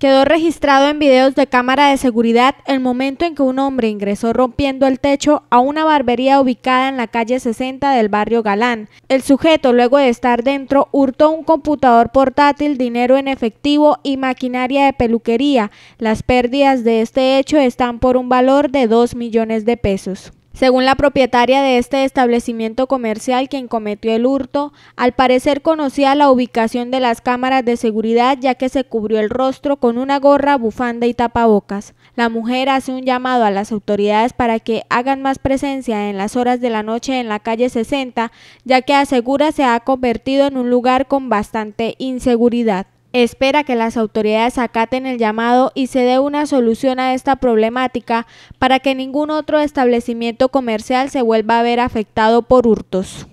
Quedó registrado en videos de cámara de seguridad el momento en que un hombre ingresó rompiendo el techo a una barbería ubicada en la calle 60 del barrio Galán. El sujeto, luego de estar dentro, hurtó un computador portátil, dinero en efectivo y maquinaria de peluquería. Las pérdidas de este hecho están por un valor de 2 millones de pesos. Según la propietaria de este establecimiento comercial, quien cometió el hurto, al parecer conocía la ubicación de las cámaras de seguridad ya que se cubrió el rostro con una gorra, bufanda y tapabocas. La mujer hace un llamado a las autoridades para que hagan más presencia en las horas de la noche en la calle 60, ya que asegura se ha convertido en un lugar con bastante inseguridad espera que las autoridades acaten el llamado y se dé una solución a esta problemática para que ningún otro establecimiento comercial se vuelva a ver afectado por hurtos.